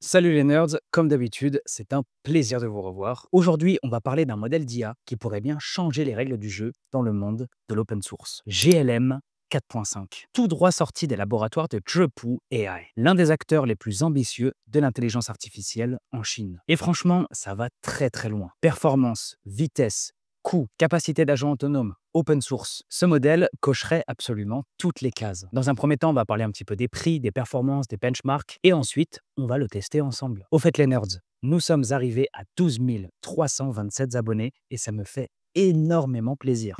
Salut les nerds, comme d'habitude, c'est un plaisir de vous revoir. Aujourd'hui, on va parler d'un modèle d'IA qui pourrait bien changer les règles du jeu dans le monde de l'open source. GLM 4.5, tout droit sorti des laboratoires de Zhepu AI, l'un des acteurs les plus ambitieux de l'intelligence artificielle en Chine. Et franchement, ça va très très loin. Performance, vitesse, coût, capacité d'agent autonome, open source. Ce modèle cocherait absolument toutes les cases. Dans un premier temps, on va parler un petit peu des prix, des performances, des benchmarks, et ensuite, on va le tester ensemble. Au fait, les nerds, nous sommes arrivés à 12 327 abonnés et ça me fait énormément plaisir.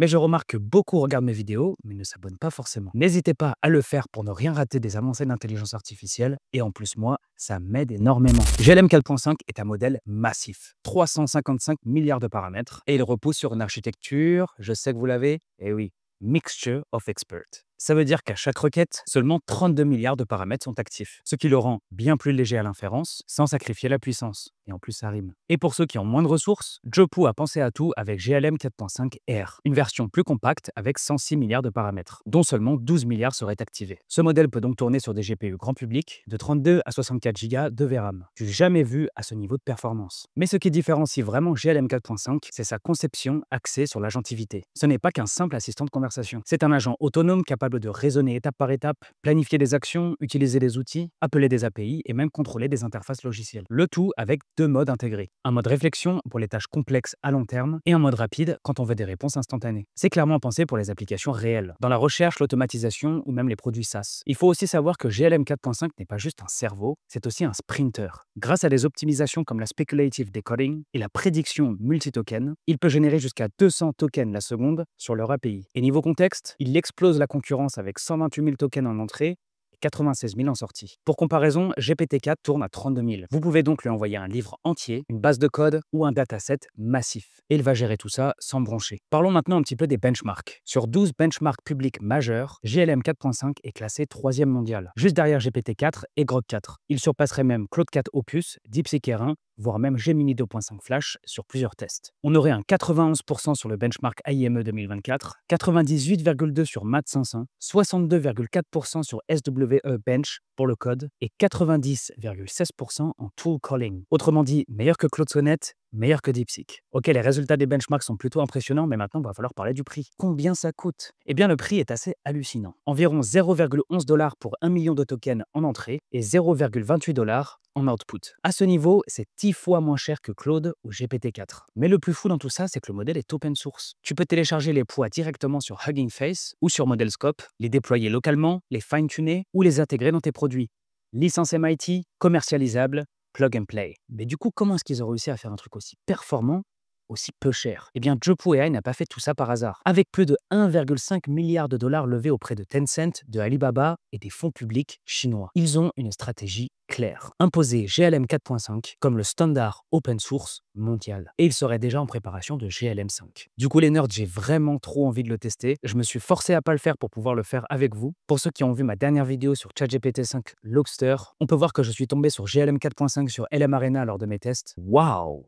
Mais je remarque que beaucoup regardent mes vidéos, mais ne s'abonnent pas forcément. N'hésitez pas à le faire pour ne rien rater des avancées d'intelligence artificielle. Et en plus, moi, ça m'aide énormément. GLM 4.5 est un modèle massif. 355 milliards de paramètres. Et il repousse sur une architecture, je sais que vous l'avez, et eh oui, Mixture of Experts. Ça veut dire qu'à chaque requête, seulement 32 milliards de paramètres sont actifs, ce qui le rend bien plus léger à l'inférence, sans sacrifier la puissance. Et en plus, ça rime. Et pour ceux qui ont moins de ressources, Jopu a pensé à tout avec GLM 4.5R, une version plus compacte avec 106 milliards de paramètres, dont seulement 12 milliards seraient activés. Ce modèle peut donc tourner sur des GPU grand public de 32 à 64 Go de VRAM, du jamais vu à ce niveau de performance. Mais ce qui différencie vraiment GLM 4.5, c'est sa conception axée sur l'agentivité. Ce n'est pas qu'un simple assistant de conversation. C'est un agent autonome capable de raisonner étape par étape, planifier des actions, utiliser des outils, appeler des API et même contrôler des interfaces logicielles. Le tout avec deux modes intégrés. Un mode réflexion pour les tâches complexes à long terme et un mode rapide quand on veut des réponses instantanées. C'est clairement pensé pour les applications réelles, dans la recherche, l'automatisation ou même les produits SaaS. Il faut aussi savoir que GLM 4.5 n'est pas juste un cerveau, c'est aussi un sprinter. Grâce à des optimisations comme la speculative decoding et la prédiction multi-token, il peut générer jusqu'à 200 tokens la seconde sur leur API. Et niveau contexte, il explose la concurrence avec 128 000 tokens en entrée et 96 000 en sortie. Pour comparaison, GPT-4 tourne à 32 000. Vous pouvez donc lui envoyer un livre entier, une base de code ou un dataset massif. Et il va gérer tout ça sans broncher. Parlons maintenant un petit peu des benchmarks. Sur 12 benchmarks publics majeurs, GLM 4.5 est classé 3e mondial, juste derrière GPT-4 et GROG 4. Il surpasserait même Claude 4 Opus, DeepSeek 1 voire même Gemini 2.5 Flash sur plusieurs tests. On aurait un 91% sur le benchmark IME 2024, 98,2% sur MAT 500, 62,4% sur SWE Bench pour le code et 90,16% en tool calling. Autrement dit, meilleur que Claude Sonnette, meilleur que DeepSeek. Ok, les résultats des benchmarks sont plutôt impressionnants, mais maintenant, il va falloir parler du prix. Combien ça coûte Eh bien, le prix est assez hallucinant. Environ 0,11 dollars pour 1 million de tokens en entrée et 0,28 dollars en output. À ce niveau, c'est 10 fois moins cher que Claude ou GPT-4. Mais le plus fou dans tout ça, c'est que le modèle est open source. Tu peux télécharger les poids directement sur Hugging Face ou sur ModelScope, les déployer localement, les fine-tuner ou les intégrer dans tes produits licence MIT, commercialisable plug and play. Mais du coup, comment est-ce qu'ils ont réussi à faire un truc aussi performant aussi peu cher. Eh bien, Jopu AI n'a pas fait tout ça par hasard. Avec plus de 1,5 milliard de dollars levés auprès de Tencent, de Alibaba et des fonds publics chinois, ils ont une stratégie claire. Imposer GLM 4.5 comme le standard open source mondial. Et ils seraient déjà en préparation de GLM 5. Du coup, les nerds, j'ai vraiment trop envie de le tester. Je me suis forcé à pas le faire pour pouvoir le faire avec vous. Pour ceux qui ont vu ma dernière vidéo sur ChatGPT 5 Lobster, on peut voir que je suis tombé sur GLM 4.5 sur LM Arena lors de mes tests. Waouh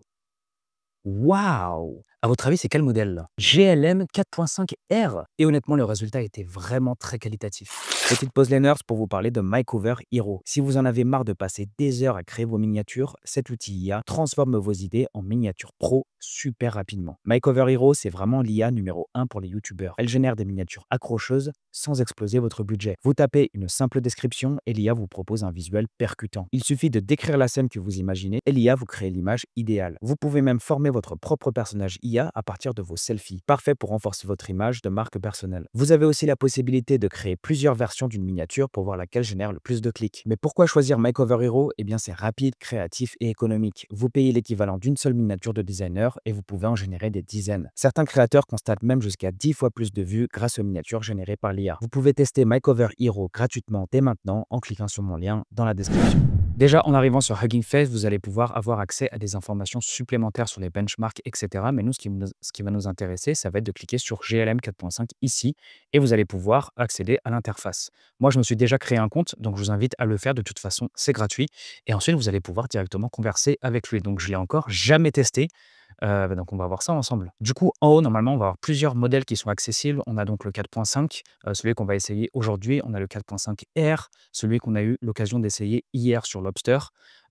Wow! À votre avis, c'est quel modèle GLM 4.5R. Et honnêtement, le résultat était vraiment très qualitatif. Petite pause nerds pour vous parler de MyCover Hero. Si vous en avez marre de passer des heures à créer vos miniatures, cet outil IA transforme vos idées en miniatures pro super rapidement. MyCover Hero, c'est vraiment l'IA numéro 1 pour les youtubeurs. Elle génère des miniatures accrocheuses sans exploser votre budget. Vous tapez une simple description et l'IA vous propose un visuel percutant. Il suffit de décrire la scène que vous imaginez et l'IA vous crée l'image idéale. Vous pouvez même former votre propre personnage à partir de vos selfies. Parfait pour renforcer votre image de marque personnelle. Vous avez aussi la possibilité de créer plusieurs versions d'une miniature pour voir laquelle génère le plus de clics. Mais pourquoi choisir Makeover Hero Eh bien, c'est rapide, créatif et économique. Vous payez l'équivalent d'une seule miniature de designer et vous pouvez en générer des dizaines. Certains créateurs constatent même jusqu'à 10 fois plus de vues grâce aux miniatures générées par l'IA. Vous pouvez tester Makeover Hero gratuitement dès maintenant en cliquant sur mon lien dans la description. Déjà, en arrivant sur Hugging Face, vous allez pouvoir avoir accès à des informations supplémentaires sur les benchmarks, etc. Mais nous, ce qui va nous intéresser, ça va être de cliquer sur GLM 4.5 ici et vous allez pouvoir accéder à l'interface. Moi, je me suis déjà créé un compte, donc je vous invite à le faire. De toute façon, c'est gratuit. Et ensuite, vous allez pouvoir directement converser avec lui. Donc, je l'ai encore jamais testé. Euh, bah, donc on va voir ça ensemble. Du coup, en haut, normalement, on va avoir plusieurs modèles qui sont accessibles. On a donc le 4.5, euh, celui qu'on va essayer aujourd'hui. On a le 4.5R, celui qu'on a eu l'occasion d'essayer hier sur Lobster.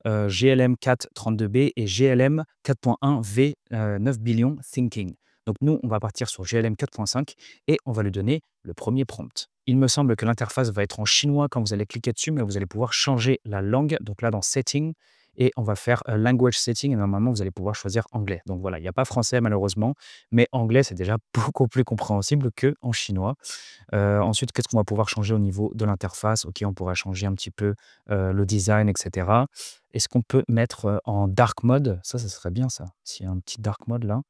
Euh, GLM 432B et GLM 4.1V 9 billion Thinking. Donc nous, on va partir sur GLM 4.5 et on va lui donner le premier prompt. Il me semble que l'interface va être en chinois quand vous allez cliquer dessus, mais vous allez pouvoir changer la langue. Donc là, dans Settings, et on va faire language setting. Et normalement, vous allez pouvoir choisir anglais. Donc voilà, il n'y a pas français malheureusement, mais anglais, c'est déjà beaucoup plus compréhensible que en chinois. ensuite, qu'est-ce qu'on va pouvoir changer au niveau de l'interface Ok, on pourra changer un petit peu le design, etc. Est-ce qu'on peut mettre en dark mode Ça, ça serait bien ça. S'il y a un petit dark mode là.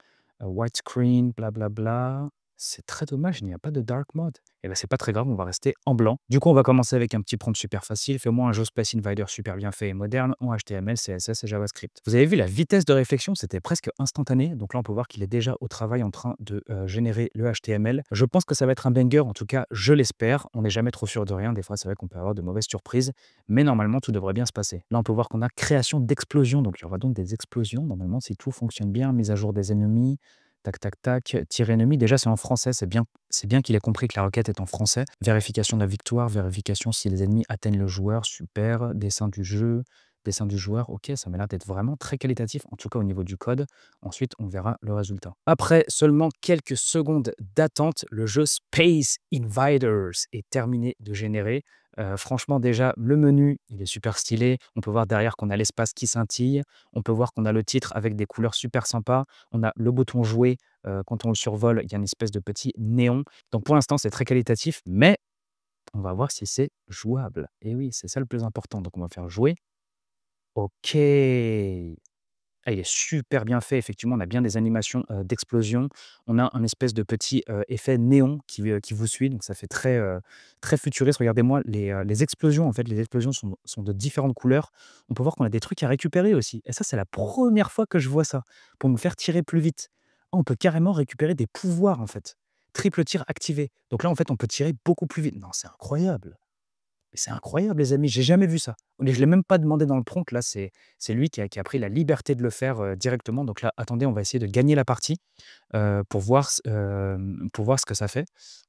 white screen, blablabla. Bla, bla c'est très dommage, il n'y a pas de dark mode. Et eh bien, c'est pas très grave, on va rester en blanc. Du coup, on va commencer avec un petit prompt super facile. Fais-moi un jeu Space Invader super bien fait et moderne en HTML, CSS et JavaScript. Vous avez vu, la vitesse de réflexion, c'était presque instantané. Donc là, on peut voir qu'il est déjà au travail en train de euh, générer le HTML. Je pense que ça va être un banger, en tout cas, je l'espère. On n'est jamais trop sûr de rien. Des fois, c'est vrai qu'on peut avoir de mauvaises surprises, mais normalement, tout devrait bien se passer. Là, on peut voir qu'on a création d'explosion. Donc, il y aura donc des explosions. Normalement, si tout fonctionne bien, mise à jour des ennemis, tac, tac, tac, tir ennemi. Déjà, c'est en français, c'est bien, c'est bien qu'il ait compris que la requête est en français. Vérification de la victoire, vérification si les ennemis atteignent le joueur, super. Dessin du jeu, dessin du joueur, ok, ça m'a l'air d'être vraiment très qualitatif, en tout cas au niveau du code. Ensuite, on verra le résultat. Après seulement quelques secondes d'attente, le jeu Space Invaders est terminé de générer franchement, déjà, le menu, il est super stylé. On peut voir derrière qu'on a l'espace qui scintille. On peut voir qu'on a le titre avec des couleurs super sympas. On a le bouton jouer. quand on le survole, il y a une espèce de petit néon. Donc pour l'instant, c'est très qualitatif, mais on va voir si c'est jouable. Et oui, c'est ça le plus important. Donc on va faire jouer. OK il est super bien fait, effectivement. On a bien des animations d'explosion. On a un espèce de petit effet néon qui, vous suit. Donc, ça fait très, très futuriste. Regardez-moi, les, explosions, en fait, les explosions sont, de différentes couleurs. On peut voir qu'on a des trucs à récupérer aussi. Et ça, c'est la première fois que je vois ça, pour me faire tirer plus vite. on peut carrément récupérer des pouvoirs, en fait. Triple tir activé. Donc là, en fait, on peut tirer beaucoup plus vite. Non, c'est incroyable c'est incroyable, les amis, j'ai jamais vu ça. Je ne l'ai même pas demandé dans le prompt, là, c'est lui qui a, pris la liberté de le faire euh, directement. Donc là, attendez, on va essayer de gagner la partie euh, euh, pour, voir, ce que ça fait.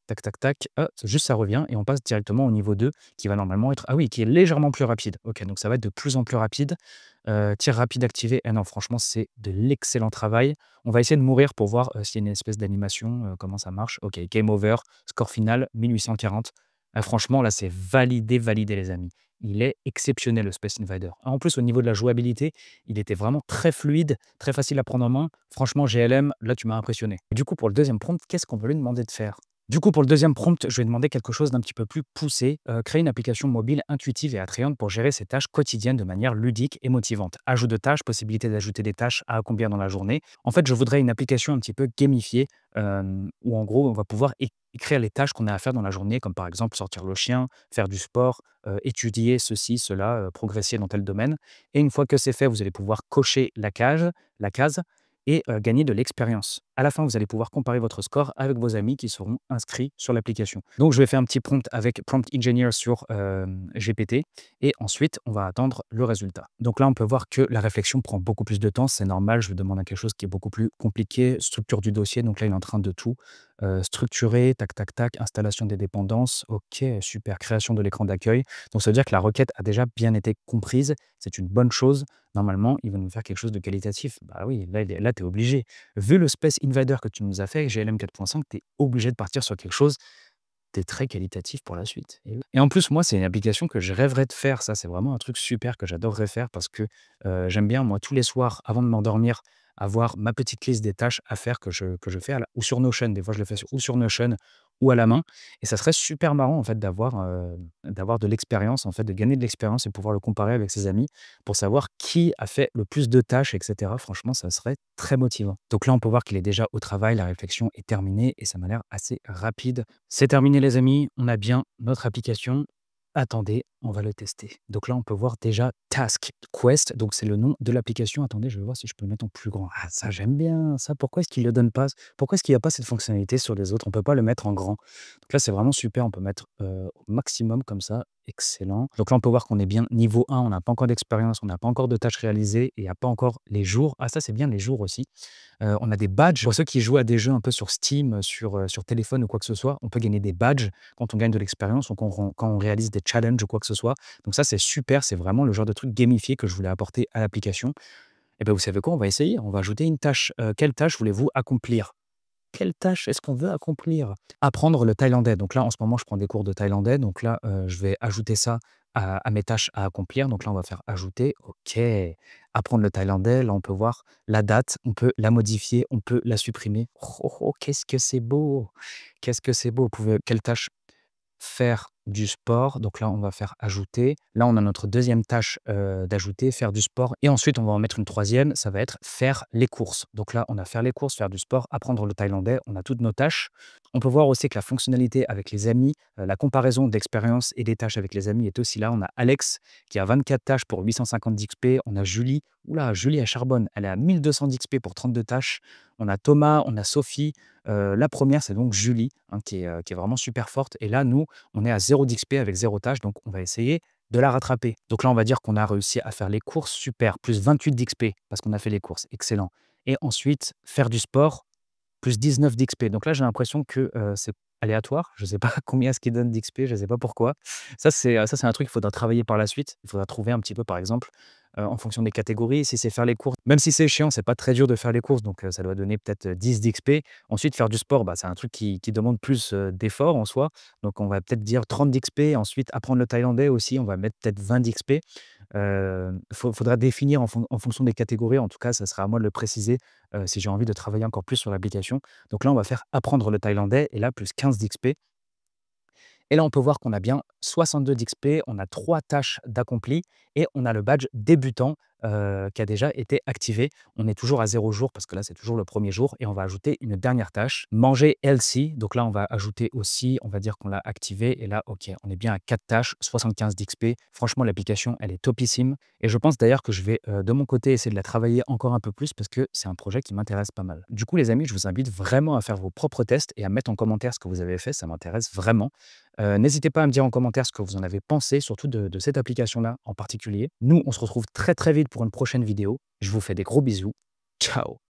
Tac, tac, tac. juste, ça revient et on passe directement au niveau 2 qui va normalement être. Ah oui, qui est légèrement plus rapide. Ok, donc ça va être de plus en plus rapide. tir rapide activé. Ah non, franchement, c'est de l'excellent travail. On va essayer de mourir pour voir s'il y a une espèce d'animation, comment ça marche. Ok, game over, score final 1840. Ah, franchement, là, c'est validé, validé, les amis. Il est exceptionnel, le Space Invader. En plus, au niveau de la jouabilité, il était vraiment très fluide, très facile à prendre en main. Franchement, GLM, là, tu m'as impressionné. du coup, pour le deuxième prompt, qu'est-ce qu'on peut lui demander de faire du coup, pour le deuxième prompt, je vais demander quelque chose d'un petit peu plus poussé, euh, créer une application mobile intuitive et attrayante pour gérer ses tâches quotidiennes de manière ludique et motivante. Ajout de tâches, possibilité d'ajouter des tâches à accomplir dans la journée. En fait, je voudrais une application un petit peu gamifiée, euh, où en gros, on va pouvoir écrire les tâches qu'on a à faire dans la journée, comme par exemple sortir le chien, faire du sport, euh, étudier ceci, cela, euh, progresser dans tel domaine. Et une fois que c'est fait, vous allez pouvoir cocher la case, et euh, gagner de l'expérience. À la fin, vous allez pouvoir comparer votre score avec vos amis qui seront inscrits sur l'application. Donc, je vais faire un petit prompt avec Prompt Engineer sur euh, GPT et ensuite, on va attendre le résultat. Donc là, on peut voir que la réflexion prend beaucoup plus de temps. C'est normal, je vais demande à quelque chose qui est beaucoup plus compliqué, structure du dossier. Donc là, il est en train de tout euh, structurer, tac, tac, tac, installation des dépendances. OK, super, création de l'écran d'accueil. Donc, ça veut dire que la requête a déjà bien été comprise. C'est une bonne chose. Normalement, il va nous faire quelque chose de qualitatif. Bah oui, là, là tu es obligé. Vu le space que tu nous as fait, GLM 4.5, tu es obligé de partir sur quelque chose es très qualitatif pour la suite. Et en plus, moi, c'est une application que je rêverais de faire. Ça, c'est vraiment un truc super que j'adorerais faire parce que euh, j'aime bien, moi, tous les soirs, avant de m'endormir, avoir ma petite liste des tâches à faire que je, je fais, ou sur Notion, des fois je le fais ou sur Notion, ou à la main. Et ça serait super marrant en fait d'avoir euh, d'avoir de l'expérience, en fait, de gagner de l'expérience et pouvoir le comparer avec ses amis pour savoir qui a fait le plus de tâches, etc. Franchement, ça serait très motivant. Donc là, on peut voir qu'il est déjà au travail, la réflexion est terminée et ça m'a l'air assez rapide. C'est terminé les amis, on a bien notre application. Attendez, on va le tester. Donc là, on peut voir déjà Task Quest. Donc c'est le nom de l'application. Attendez, je vais voir si je peux le mettre en plus grand. Ah, ça, j'aime bien. Ça, pourquoi est-ce qu'il ne le donne pas Pourquoi est-ce qu'il n'y a pas cette fonctionnalité sur les autres On ne peut pas le mettre en grand. Donc là, c'est vraiment super. On peut mettre euh, au maximum comme ça. Excellent. Donc là, on peut voir qu'on est bien niveau 1. On n'a pas encore d'expérience. On n'a pas encore de tâches réalisées. Et il n'y a pas encore les jours. Ah, ça, c'est bien les jours aussi. Euh, on a des badges. Pour ceux qui jouent à des jeux un peu sur Steam, sur, euh, sur téléphone ou quoi que ce soit, on peut gagner des badges quand on gagne de l'expérience ou quand on réalise des challenge ou quoi que ce soit. Donc ça, c'est super, c'est vraiment le genre de truc gamifié que je voulais apporter à l'application. Et eh bien vous savez quoi, on va essayer, on va ajouter une tâche. Euh, quelle tâche voulez-vous accomplir quelle tâche est-ce qu'on veut accomplir Apprendre le thaïlandais. Donc là, en ce moment, je prends des cours de thaïlandais. Donc là, euh, je vais ajouter ça à, mes tâches à accomplir. Donc là, on va faire ajouter. OK. Apprendre le thaïlandais. Là, on peut voir la date. On peut la modifier. On peut la supprimer. Oh, oh, oh qu'est-ce que c'est beau Qu'est-ce que c'est beau pouvez, Quelle tâche faire du sport. Donc là, on va faire ajouter. Là, on a notre deuxième tâche euh, d'ajouter, faire du sport. Et ensuite, on va en mettre une troisième, ça va être faire les courses. Donc là, on a faire les courses, faire du sport, apprendre le thaïlandais. On a toutes nos tâches. On peut voir aussi que la fonctionnalité avec les amis, euh, la comparaison d'expérience et des tâches avec les amis est aussi là. On a Alex qui a 24 tâches pour 850 XP. On a Julie. Oula, Julie à charbonne. Elle a à 1200 XP pour 32 tâches on a Thomas, on a Sophie. Euh, la première, c'est donc Julie, hein, euh, qui, est, vraiment super forte. Et là, nous, on est à 0 d'XP avec 0 tâche, donc on va essayer de la rattraper. Donc là, on va dire qu'on a réussi à faire les courses, super, plus 28 d'XP, parce qu'on a fait les courses, excellent. Et ensuite, faire du sport, plus 19 d'XP. Donc là, j'ai l'impression que euh, c'est aléatoire. Je ne sais pas combien ce qui donne d'XP, je ne sais pas pourquoi. Ça, c'est, ça, c'est un truc qu'il faudra travailler par la suite. Il faudra trouver un petit peu, par exemple, euh, en fonction des catégories. Si c'est faire les courses, même si c'est chiant, c'est pas très dur de faire les courses, donc euh, ça doit donner peut-être 10 euh, d'XP. Ensuite, faire du sport, bah, c'est un truc qui, demande plus d'efforts en soi. Donc on va peut-être dire 30 d'XP. Ensuite, apprendre le thaïlandais aussi, on va mettre peut-être 20 d'XP. Il faudra définir en, en, fonction des catégories. En tout cas, ça sera à moi de le préciser si j'ai envie de travailler encore plus sur l'application. Donc là, on va faire apprendre le thaïlandais et là, plus 15 d'XP. Et là, on peut voir qu'on a bien 62 d'XP, on a trois tâches d'accompli et on a le badge débutant euh, qui a déjà été activée. On est toujours à zéro jour parce que là, c'est toujours le premier jour et on va ajouter une dernière tâche, manger healthy. Donc là, on va ajouter aussi, on va dire qu'on l'a activé et là, OK, on est bien à 4 tâches, 75 d'XP. Franchement, l'application, elle est topissime et je pense d'ailleurs que je vais euh, de mon côté essayer de la travailler encore un peu plus parce que c'est un projet qui m'intéresse pas mal. Du coup, les amis, je vous invite vraiment à faire vos propres tests et à mettre en commentaire ce que vous avez fait, ça m'intéresse vraiment. Euh, n'hésitez pas à me dire en commentaire ce que vous en avez pensé, surtout de cette application-là en particulier. Nous, on se retrouve très très vite pour une prochaine vidéo. Je vous fais des gros bisous. Ciao